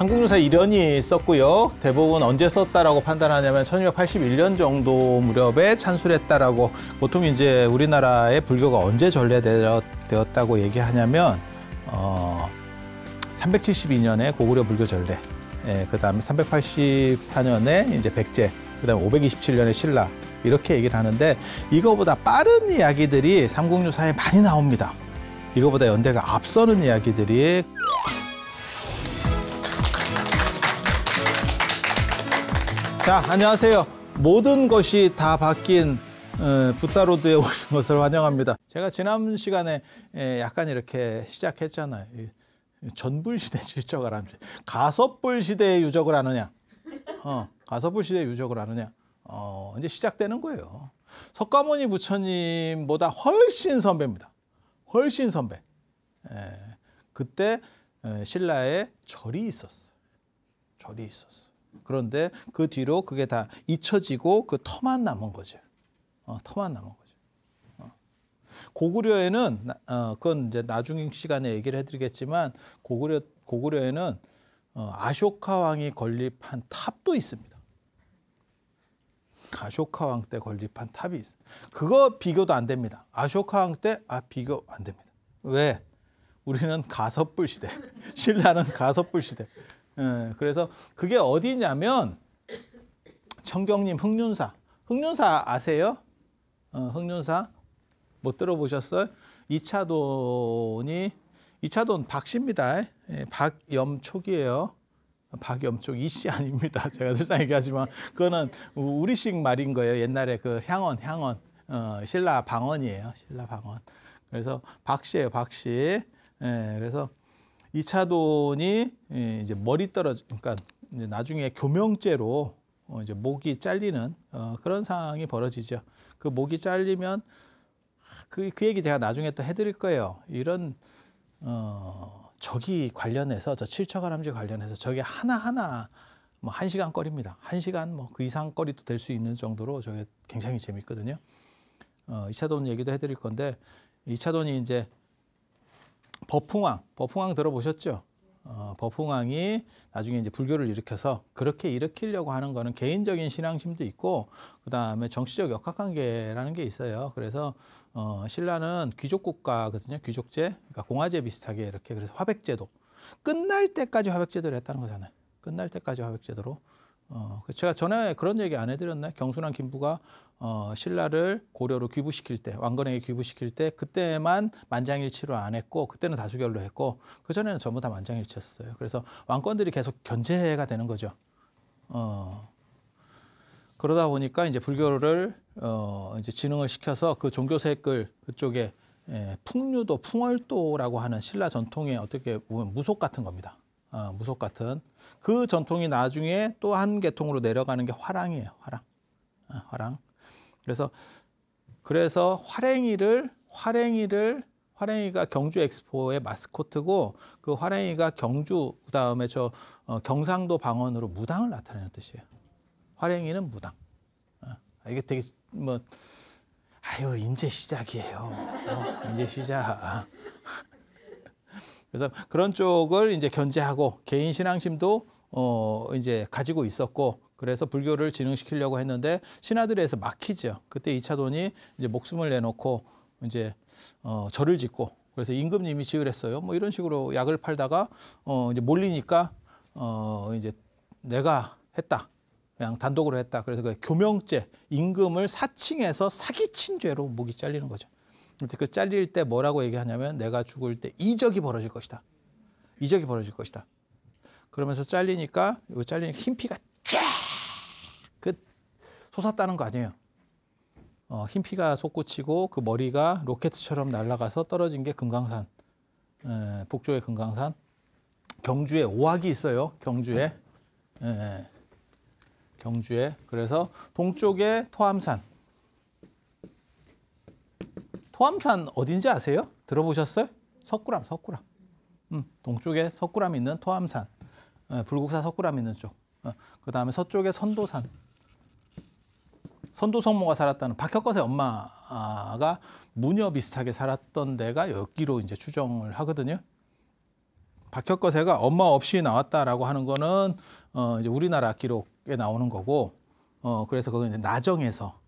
한국유사 이련이 썼고요. 대부분 언제 썼다라고 판단하냐면 1681년 정도 무렵에 찬술했다라고 보통 이제 우리나라의 불교가 언제 전래되었다고 얘기하냐면 어 372년에 고구려 불교 전래, 예, 그다음에 384년에 이제 백제, 그다음에 527년에 신라 이렇게 얘기를 하는데 이거보다 빠른 이야기들이 삼국유사에 많이 나옵니다. 이거보다 연대가 앞서는 이야기들이 자, 안녕하세요. 모든 것이 다 바뀐 어, 부타로드에 오신 것을 환영합니다. 제가 지난 시간에 에, 예, 약간 이렇게 시작했잖아요. 전불시대 질적을 하면 가섭불 시대의 유적을 아느냐? 어, 가섭불 시대의 유적을 아느냐? 어, 이제 시작되는 거예요. 석가모니 부처님보다 훨씬 선배입니다. 훨씬 선배. 에, 예, 그때 에, 어, 신라에 절이 있었어. 절이 있었어. 그런데 그 뒤로 그게 다 잊혀지고 그 터만 남은 거죠. 어, 터만 남은 거죠. 어. 고구려에는 어, 그건 이제 나중 시간에 얘기를 해드리겠지만 고구려 고구려에는 어, 아쇼카 왕이 건립한 탑도 있습니다. 아쇼카 왕 때 건립한 탑이 있어. 그거 비교도 안 됩니다. 아쇼카 왕 때 아 비교 안 됩니다. 왜? 우리는 가섭불 시대. 신라는 가섭불 시대. 예, 그래서 그게 어디냐면 청경님 흑륜사. 흑륜사 아세요? 어, 흑륜사 못 뭐 들어보셨어요? 이차돈이 이차돈 박씨입니다. 예, 박염촉이에요. 박염촉 이씨 아닙니다. 제가 늘상 얘기하지만 그거는 우리식 말인 거예요. 옛날에 그 향원, 향원, 어, 신라 방언이에요. 신라 방언. 그래서 박씨예요, 박씨. 예, 그래서 이차돈이 예, 이제 머리 떨어져, 그러니까 이제 나중에 교명죄로 어 이제 목이 잘리는 어 그런 상황이 벌어지죠. 그 목이 잘리면 그, 그 얘기 제가 나중에 또 해드릴 거예요. 이런, 어, 저기 관련해서, 저칠척할람지 관련해서 저게 하나하나 뭐 한 시간 거리입니다. 한 시간 뭐 그 이상 거리도 될 수 있는 정도로 저게 굉장히 재밌거든요. 어, 이차돈 얘기도 해드릴 건데, 이차돈이 이제 버풍왕, 버풍왕 들어보셨죠? 어, 버풍왕이 나중에 이제 불교를 일으켜서 그렇게 일으키려고 하는 거는 개인적인 신앙심도 있고 그 다음에 정치적 역학관계라는 게 있어요. 그래서 어, 신라는 귀족국가거든요. 귀족제, 그러니까 공화제 비슷하게 이렇게 그래서 화백제도 끝날 때까지 화백제도를 했다는 거잖아요. 끝날 때까지 화백제도로 어, 제가 전에 그런 얘기 안 해드렸나요? 경순왕 김부가 어, 신라를 고려로 귀부시킬 때, 왕건에게 귀부시킬 때 그때만 만장일치로 안 했고 그때는 다수결로 했고 그 전에는 전부 다 만장일치였어요. 그래서 왕권들이 계속 견제가 되는 거죠. 어, 그러다 보니까 이제 불교를 어, 이제 진흥을 시켜서 그 종교 색을 그쪽에 예, 풍류도 풍월도라고 하는 신라 전통의 어떻게 보면 무속 같은 겁니다. 어, 무속 같은 그 전통이 나중에 또 한 계통으로 내려가는 게 화랑이에요. 화랑, 어, 화랑. 그래서 그래서 화랭이를 화랭이를 화랭이가 경주 엑스포의 마스코트고 그 화랭이가 경주 그다음에 저 어, 경상도 방언으로 무당을 나타내는 뜻이에요. 화랭이는 무당. 어, 이게 되게 뭐 아유 이제 시작이에요. 어, 이제 시작. 그래서 그런 쪽을 이제 견제하고 개인 신앙심도 어 이제 가지고 있었고 그래서 불교를 진흥시키려고 했는데 신하들에서 막히죠. 그때 이차돈이 이제 목숨을 내놓고 이제 어 절을 짓고 그래서 임금님이 지을 했어요. 뭐 이런 식으로 약을 팔다가 어 이제 몰리니까 어 이제 내가 했다. 그냥 단독으로 했다. 그래서 그 교명죄, 임금을 사칭해서 사기친 죄로 목이 잘리는 거죠. 그 잘릴 때 뭐라고 얘기하냐면 내가 죽을 때 이적이 벌어질 것이다. 이적이 벌어질 것이다. 그러면서 잘리니까 이거 잘리니흰 피가 쫙 그 솟았다는 거 아니에요. 어, 흰 피가 솟구치고 그 머리가 로켓처럼 날아가서 떨어진 게 금강산 에, 북쪽의 금강산 경주에 오악이 있어요. 경주에 에, 경주에 그래서 동쪽에 토암산 토암산 어딘지 아세요? 들어보셨어요? 석굴암, 석굴암. 음, 동쪽에 석굴암 있는 토암산. 예, 불국사 석굴암 있는 쪽. 어, 그 다음에 서쪽에 선도산. 선도성모가 살았다는 박혁거세 엄마가 무녀 비슷하게 살았던 데가 여기로 이제 추정을 하거든요. 박혁거세가 엄마 없이 나왔다라고 하는 거는 어, 이제 우리나라 기록에 나오는 거고, 어, 그래서 그건 이제 나정에서,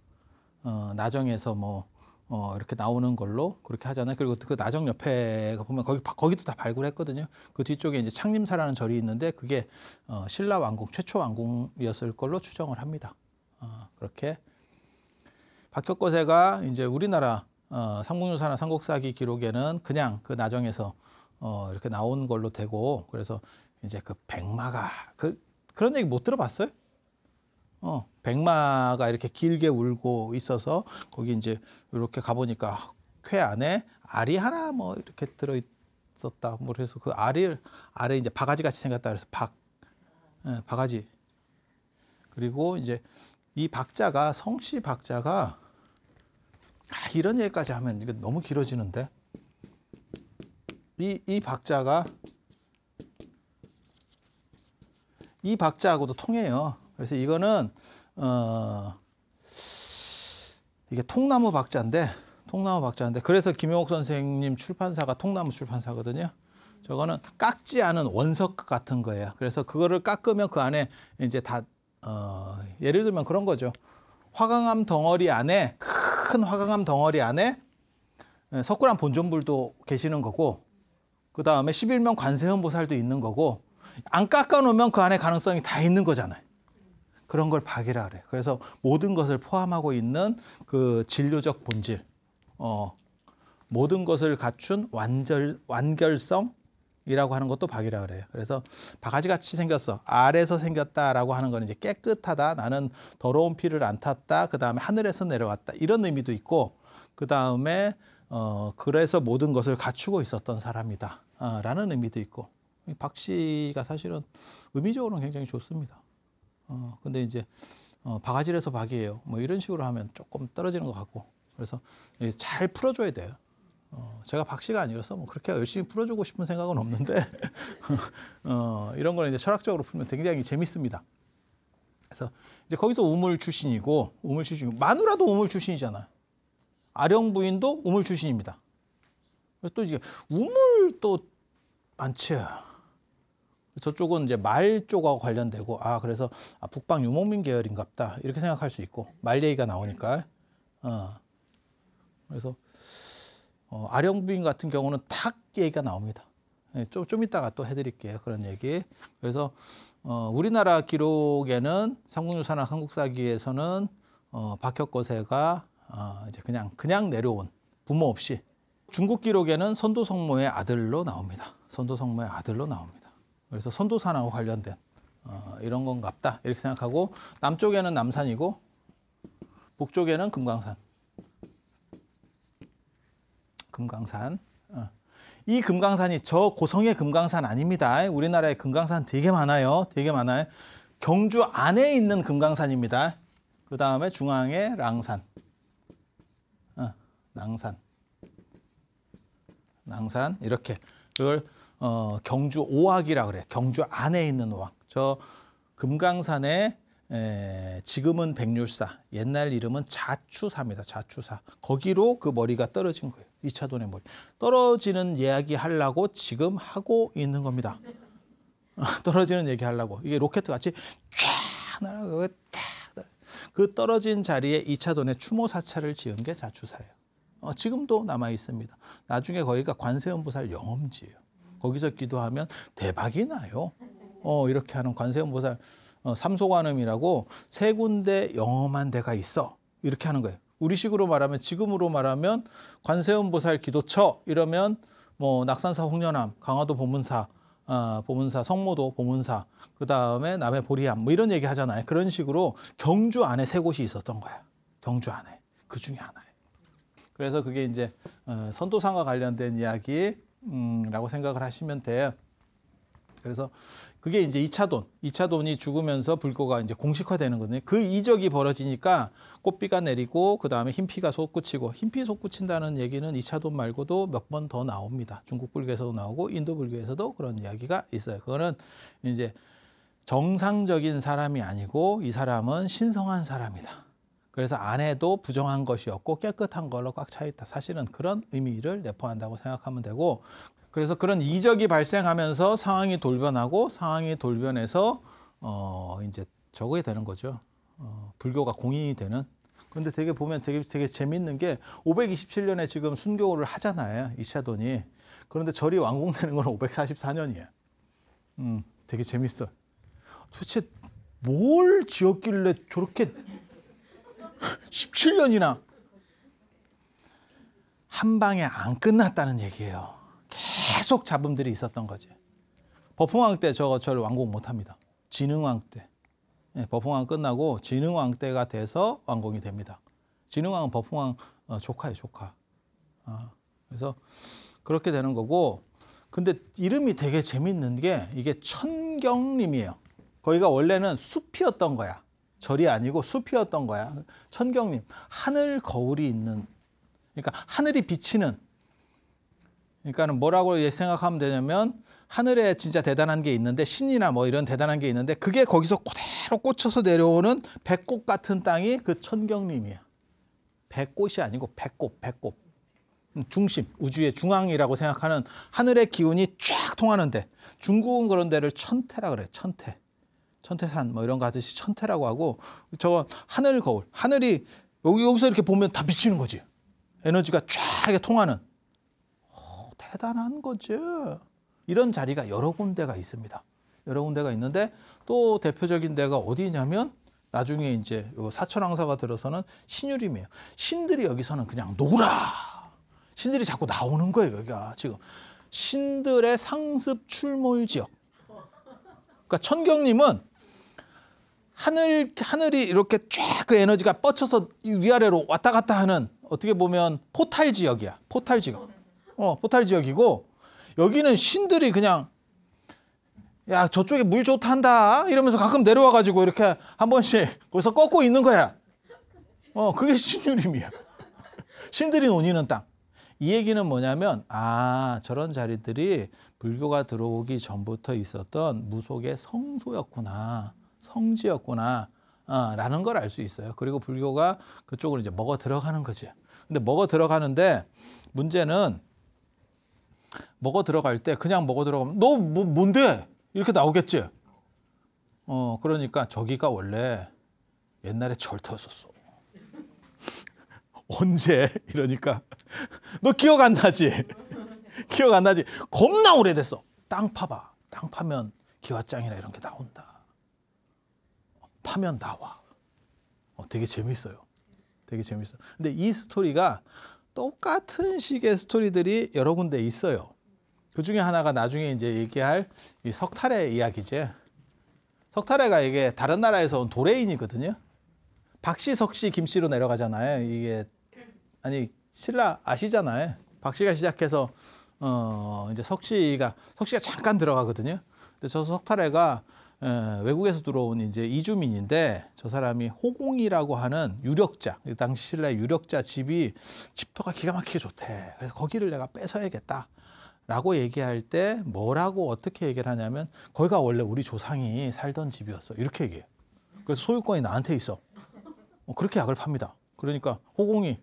어, 나정에서 뭐, 어, 이렇게 나오는 걸로 그렇게 하잖아요. 그리고 그 나정 옆에 보면 거기, 거기도 다 발굴했거든요. 그 뒤쪽에 이제 창림사라는 절이 있는데 그게 어, 신라 왕국 최초 왕궁이었을 걸로 추정을 합니다. 어, 그렇게. 박혁거세가 이제 우리나라 어, 삼국유사나 삼국사기 기록에는 그냥 그 나정에서 어, 이렇게 나온 걸로 되고 그래서 이제 그 백마가 그, 그런 얘기 못 들어봤어요? 어, 백마가 이렇게 길게 울고 있어서 거기 이제 이렇게 가보니까 쾌 안에 알이 하나 뭐 이렇게 들어 있었다. 뭐 그래서 그 알을 알에 이제 바가지 같이 생겼다 그래서 박 예, 바가지 그리고 이제 이 박자가 성씨 박자가 아, 이런 얘기까지 하면 이게 너무 길어지는데 이, 이 박자가 이 박자하고도 통해요. 그래서 이거는 어 이게 통나무 박자인데 통나무 박자인데 그래서 김용옥 선생님 출판사가 통나무 출판사거든요. 저거는 깎지 않은 원석 같은 거예요. 그래서 그거를 깎으면 그 안에 이제 다 어, 예를 들면 그런 거죠. 화강암 덩어리 안에 큰 화강암 덩어리 안에 예, 석굴암 본존불도 계시는 거고 그 다음에 11명 관세음보살도 있는 거고 안 깎아 놓으면 그 안에 가능성이 다 있는 거잖아요. 그런 걸 박이라 그래. 그래서 모든 것을 포함하고 있는 그 진료적 본질, 어, 모든 것을 갖춘 완절, 완결성, 이라고 하는 것도 박이라 그래 그래서 바가지 같이 생겼어. 알에서 생겼다라고 하는 건 이제 깨끗하다. 나는 더러운 피를 안 탔다. 그 다음에 하늘에서 내려왔다. 이런 의미도 있고, 그 다음에 어 그래서 모든 것을 갖추고 있었던 사람이다라는 어, 의미도 있고, 박씨가 사실은 의미적으로는 굉장히 좋습니다. 어, 근데 이제 어, 바가지에서 박이에요. 뭐 이런 식으로 하면 조금 떨어지는 것 같고. 그래서 잘 풀어줘야 돼요. 어, 제가 박씨가 아니어서 뭐 그렇게 열심히 풀어주고 싶은 생각은 없는데 어, 이런 걸 이제 철학적으로 풀면 굉장히 재밌습니다. 그래서 이제 거기서 우물 출신이고 우물 출신 마누라도 우물 출신이잖아요. 아령 부인도 우물 출신입니다. 그래서 또 이게 우물 또 많지. 요 저쪽은 이제 말 쪽하고 관련되고 아 그래서 아, 북방 유목민 계열인갑다 이렇게 생각할 수 있고 말 얘기가 나오니까 어. 그래서 어, 아령부인 같은 경우는 탁 얘기가 나옵니다. 예, 좀, 좀 이따가 또 해드릴게요. 그런 얘기. 그래서, 어, 우리나라 기록에는 삼국유사나 한국사기에서는, 어, 박혁거세가, 어, 이제 그냥, 그냥 내려온 부모 없이 중국 기록에는 선도성모의 아들로 나옵니다. 선도성모의 아들로 나옵니다. 그래서 선도산하고 관련된 어, 이런 건 같다 이렇게 생각하고 남쪽에는 남산이고 북쪽에는 금강산 금강산 어. 이 금강산이 저 고성의 금강산 아닙니다 우리나라에 금강산 되게 많아요 되게 많아요 경주 안에 있는 금강산입니다 그 다음에 중앙에 랑산 어, 낭산 낭산 이렇게 그걸 어, 경주 오악이라 그래. 경주 안에 있는 오악. 저 금강산에 에, 지금은 백률사, 옛날 이름은 자추사입니다. 자추사. 거기로 그 머리가 떨어진 거예요. 이차돈의 머리. 떨어지는 이야기 하려고 지금 하고 있는 겁니다. 떨어지는 얘기 하려고. 이게 로켓 같이 쫙 날아가고 탁. 그 떨어진 자리에 이차돈의 추모 사찰을 지은 게 자추사예요. 어, 지금도 남아 있습니다. 나중에 거기가 관세음보살 영험지예요. 거기서 기도하면 대박이 나요. 어, 이렇게 하는 관세음보살 어, 삼소관음이라고 세 군데 영험한 데가 있어. 이렇게 하는 거예요. 우리식으로 말하면 지금으로 말하면 관세음보살 기도처 이러면 뭐 낙산사 홍련암, 강화도 보문사, 어, 보문사 성모도 보문사, 그 다음에 남해 보리암 뭐 이런 얘기 하잖아요. 그런 식으로 경주 안에 세 곳이 있었던 거야. 경주 안에 그 중에 하나예요. 그래서 그게 이제 어, 선도상과 관련된 이야기 음, 라고 생각을 하시면 돼. 요 그래서 그게 이제 이차 돈, 이차 돈이 죽으면서 불고가 이제 공식화되는 거거든요. 그 이적이 벌어지니까 꽃비가 내리고 그 다음에 흰피가 솟구치고 흰피 솟구친다는 얘기는 이차돈 말고도 몇 번 더 나옵니다. 중국 불교에서도 나오고 인도 불교에서도 그런 이야기가 있어요. 그거는 이제 정상적인 사람이 아니고 이 사람은 신성한 사람이다. 그래서 안에도 부정한 것이 없고 깨끗한 걸로 꽉 차 있다. 사실은 그런 의미를 내포한다고 생각하면 되고 그래서 그런 이적이 발생하면서 상황이 돌변하고 상황이 돌변해서 어 이제 적응이 되는 거죠. 어 불교가 공인이 되는 그런데 되게 보면 되게 되게 재밌는 게 527년에 지금 순교를 하잖아요. 이샤돈이 그런데 절이 완공되는 건 544년이에요. 음, 되게 재밌어. 도대체 뭘 지었길래 저렇게 17년이나 한 방에 안 끝났다는 얘기예요. 계속 잡음들이 있었던 거지. 버풍왕 때 저거 저를 왕국 못합니다. 진흥왕 때. 예, 버풍왕 끝나고 진흥왕 때가 돼서 왕공이 됩니다. 진흥왕은 버풍왕 어, 조카예요, 조카. 어, 그래서 그렇게 되는 거고 근데 이름이 되게 재밌는 게 이게 천경림이에요. 거기가 원래는 숲이었던 거야. 절이 아니고 숲이었던 거야. 천경님, 하늘 거울이 있는, 그러니까 하늘이 비치는, 그러니까는 뭐라고 생각하면 되냐면 하늘에 진짜 대단한 게 있는데 신이나 뭐 이런 대단한 게 있는데 그게 거기서 그대로 꽂혀서 내려오는 백꽃 같은 땅이 그천경님이야 백꽃이 아니고 백꽃, 백꽃. 음, 중심, 우주의 중앙이라고 생각하는 하늘의 기운이 쫙 통하는데 중국은 그런 데를 천태라 그래, 천태. 천태산 뭐 이런 거 하듯이 천태라고 하고 저 하늘 거울 하늘이 여기 여기서 이렇게 보면 다 비치는 거지 에너지가 쫙 통하는 오, 어, 대단한 거지 이런 자리가 여러 군데가 있습니다 여러 군데가 있는데 또 대표적인 데가 어디냐면 나중에 이제 사천왕사가 들어서는 신유림이에요 신들이 여기서는 그냥 노라 신들이 자꾸 나오는 거예요 여기가 지금 신들의 상습 출몰 지역 그러니까 천경님은 하늘 하늘이 이렇게 쫙 그 에너지가 뻗쳐서 위아래로 왔다 갔다 하는 어떻게 보면 포탈 지역이야. 포탈 지역. 어, 포탈 지역이고 여기는 신들이 그냥 야, 저쪽에 물 좋단다. 이러면서 가끔 내려와 가지고 이렇게 한 번씩 거기서 꺾고 있는 거야. 어, 그게 신유림이야. 신들이 논의는 땅. 이 얘기는 뭐냐면 아 저런 자리들이 불교가 들어오기 전부터 있었던 무속의 성소였구나 성지였구나. 어, 라는 걸 알 수 있어요. 그리고 불교가 그쪽으로 이제 먹어 들어가는 거지. 근데 먹어 들어가는데 문제는 먹어 들어갈 때 그냥 먹어 들어가면 너 뭐, 뭔데? 이렇게 나오겠지. 어, 그러니까 저기가 원래 옛날에 절터였었어. 언제? 이러니까 너 기억 안 나지? 기억 안 나지? 겁나 오래됐어. 땅 파봐. 땅 파면 기와장이나 이런 게 나온다. 파면 나와. 어, 되게 재밌어요. 되게 재밌어 근데 이 스토리가 똑같은 식의 스토리들이 여러 군데 있어요. 그 중에 하나가 나중에 이제 얘기할 이 석탈의 이야기지. 석탈애가 이게 다른 나라에서 온 도레인이거든요. 박씨, 석씨, 김씨로 내려가잖아요. 이게 아니 신라 아시잖아요. 박씨가 시작해서 어 이제 석씨가 석씨가 잠깐 들어가거든요. 근데 저 석탈애가 외국에서 들어온 이제 이주민인데 저 사람이 호공이라고 하는 유력자 당시 신라의 유력자 집이 집터가 기가 막히게 좋대 그래서 거기를 내가 뺏어야겠다 라고 얘기할 때 뭐라고 어떻게 얘기를 하냐면 거기가 원래 우리 조상이 살던 집이었어 이렇게 얘기해 그래서 소유권이 나한테 있어 어, 그렇게 약을 팝니다 그러니까 호공이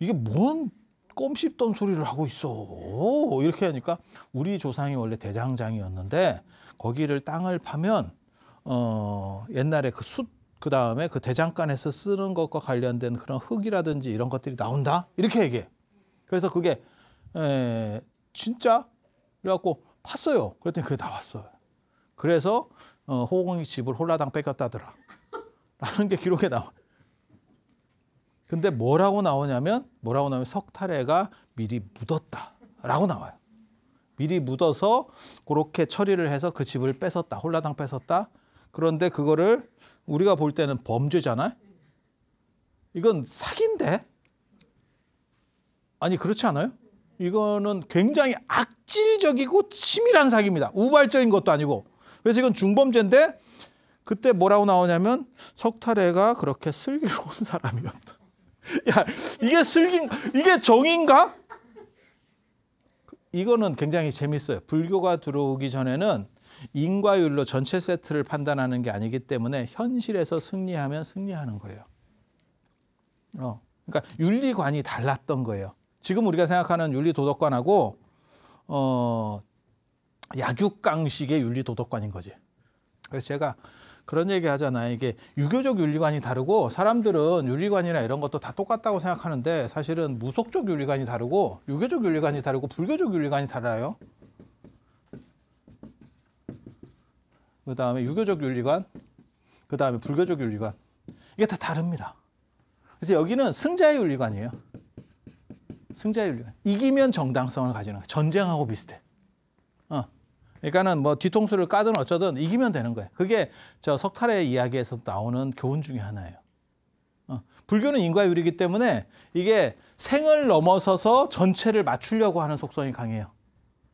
이게 뭔꼼 씹던 소리를 하고 있어. 이렇게 하니까 우리 조상이 원래 대장장이었는데 거기를 땅을 파면 어, 옛날에 그 숯, 그 다음에 그 대장간에서 쓰는 것과 관련된 그런 흙이라든지 이런 것들이 나온다? 이렇게 얘기해. 그래서 그게, 에, 진짜? 그래갖고 팠어요. 그랬더니 그게 나왔어요. 그래서 어, 호공이 집을 홀라당 뺏겼다더라. 라는 게 기록에 나와. 근데 뭐라고 나오냐면 뭐라고 나오면 석탈해가 미리 묻었다라고 나와요. 미리 묻어서 그렇게 처리를 해서 그 집을 뺏었다. 홀라당 뺏었다. 그런데 그거를 우리가 볼 때는 범죄잖아요. 이건 사기인데? 아니 그렇지 않아요? 이거는 굉장히 악질적이고 치밀한 사기입니다. 우발적인 것도 아니고. 그래서 이건 중범죄인데 그때 뭐라고 나오냐면 석탈해가 그렇게 슬기로운 사람이었다. 야, 이게 슬긴, 이게 정인가? 이거는 굉장히 재밌어요. 불교가 들어오기 전에는 인과율로 전체 세트를 판단하는 게 아니기 때문에 현실에서 승리하면 승리하는 거예요. 어, 그러니까 윤리관이 달랐던 거예요. 지금 우리가 생각하는 윤리도덕관하고 어, 약육강식의 윤리도덕관인 거지. 그래서 제가 그런 얘기 하잖아요. 이게 유교적 윤리관이 다르고 사람들은 윤리관이나 이런 것도 다 똑같다고 생각하는데 사실은 무속적 윤리관이 다르고 유교적 윤리관이 다르고 불교적 윤리관이 달라요. 그 다음에 유교적 윤리관, 그 다음에 불교적 윤리관. 이게 다 다릅니다. 그래서 여기는 승자의 윤리관이에요. 승자의 윤리관. 이기면 정당성을 가지는 거예요. 전쟁하고 비슷해. 그러니까는 뭐 뒤통수를 까든 어쩌든 이기면 되는 거예요. 그게 저 석탈의 이야기에서 나오는 교훈 중의 하나예요. 어. 불교는 인과유리기 때문에 이게 생을 넘어서서 전체를 맞추려고 하는 속성이 강해요.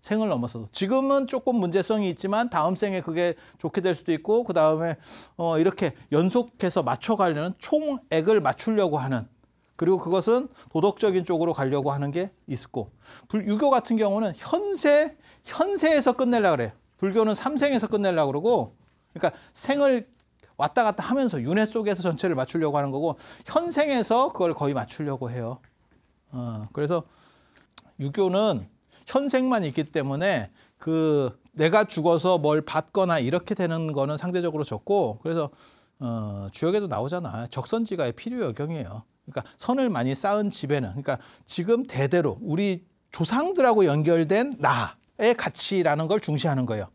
생을 넘어서서 지금은 조금 문제성이 있지만 다음 생에 그게 좋게 될 수도 있고 그 다음에 어 이렇게 연속해서 맞춰가려는 총액을 맞추려고 하는 그리고 그것은 도덕적인 쪽으로 가려고 하는 게 있고 유교 같은 경우는 현세 현세에서 끝내려 그래요. 불교는 삼생에서 끝내려 그러고 그러니까 생을 왔다 갔다 하면서 윤회 속에서 전체를 맞추려고 하는 거고 현생에서 그걸 거의 맞추려고 해요. 어, 그래서 유교는 현생만 있기 때문에 그 내가 죽어서 뭘 받거나 이렇게 되는 거는 상대적으로 적고 그래서 어, 주역에도 나오잖아. 적선지가의 필요 여경이에요. 그러니까 선을 많이 쌓은 집에는 그러니까 지금 대대로 우리 조상들하고 연결된 나의 가치라는 걸 중시하는 거예요.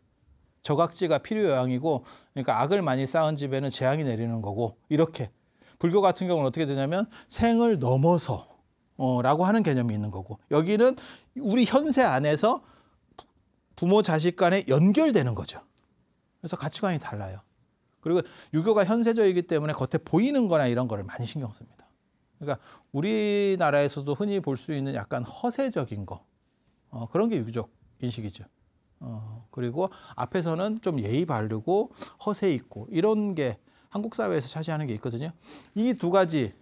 저각지가 필요 요양이고 그러니까 악을 많이 쌓은 집에는 재앙이 내리는 거고 이렇게 불교 같은 경우는 어떻게 되냐면 생을 넘어서 어, 라고 하는 개념이 있는 거고 여기는 우리 현세 안에서 부모 자식 간에 연결되는 거죠. 그래서 가치관이 달라요. 그리고 유교가 현세적이기 때문에 겉에 보이는 거나 이런 거를 많이 신경 씁니다. 그러니까 우리나라에서도 흔히 볼 수 있는 약간 허세적인 거 어, 그런 게 유기적 인식이죠. 어, 그리고 앞에서는 좀 예의 바르고 허세 있고 이런 게 한국 사회에서 차지하는 게 있거든요. 이 두 가지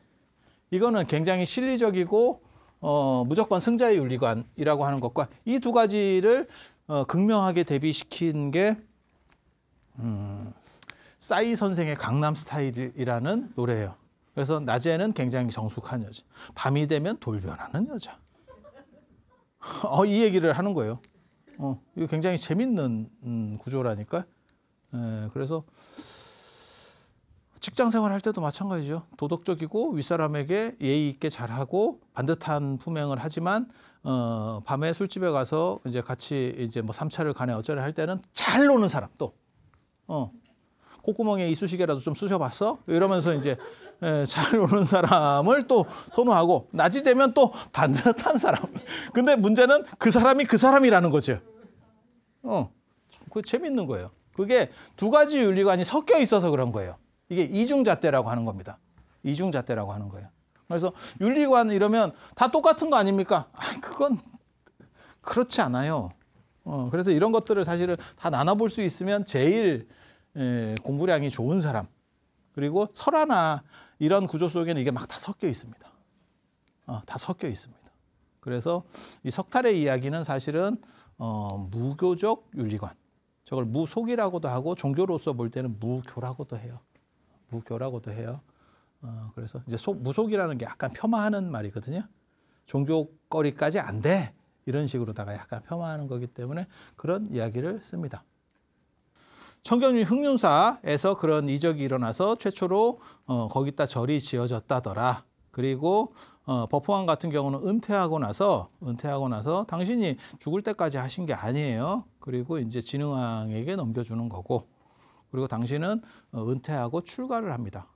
이거는 굉장히 실리적이고 어, 무조건 승자의 윤리관이라고 하는 것과 이 두 가지를 어, 극명하게 대비시킨 게 음, 싸이 선생의 강남 스타일이라는 노래예요. 그래서 낮에는 굉장히 정숙한 여자. 밤이 되면 돌변하는 여자. 어, 이 얘기를 하는 거예요. 어, 이거 굉장히 재밌는 음, 구조라니까. 에, 예, 그래서 직장 생활할 때도 마찬가지죠. 도덕적이고 윗사람에게 예의 있게 잘하고 반듯한 품행을 하지만 어, 밤에 술집에 가서 이제 같이 이제 뭐 삼차를 가네 어쩌네 할 때는 잘 노는 사람 또. 어, 콧구멍에 이쑤시개라도 좀 쑤셔봤어? 이러면서 이제 예, 잘 노는 사람을 또 선호하고 낮이 되면 또 반듯한 사람. 근데 문제는 그 사람이 그 사람이라는 거죠. 어, 그 재밌는 거예요. 그게 두 가지 윤리관이 섞여 있어서 그런 거예요. 이게 이중잣대라고 하는 겁니다. 이중잣대라고 하는 거예요. 그래서 윤리관 이러면 다 똑같은 거 아닙니까? 아, 그건 그렇지 않아요. 어, 그래서 이런 것들을 사실은 다 나눠볼 수 있으면 제일 예, 공부량이 좋은 사람 그리고 설화나 이런 구조 속에는 이게 막 다 섞여 있습니다. 어, 다 섞여 있습니다. 그래서 이 석탈의 이야기는 사실은 어, 무교적 윤리관 저걸 무속이라고도 하고 종교로서 볼 때는 무교라고도 해요. 무교라고도 해요. 어, 그래서 이제 소, 무속이라는 게 약간 폄하하는 말이거든요. 종교거리까지 안 돼. 이런 식으로다가 약간 폄하하는 거기 때문에 그런 이야기를 씁니다. 청경유 흑룡사에서 그런 이적이 일어나서 최초로 어, 거기다 절이 지어졌다더라. 그리고 어, 법포왕 같은 경우는 은퇴하고 나서 은퇴하고 나서 당신이 죽을 때까지 하신 게 아니에요. 그리고 이제 진흥왕에게 넘겨주는 거고 그리고 당신은 어, 은퇴하고 출가를 합니다.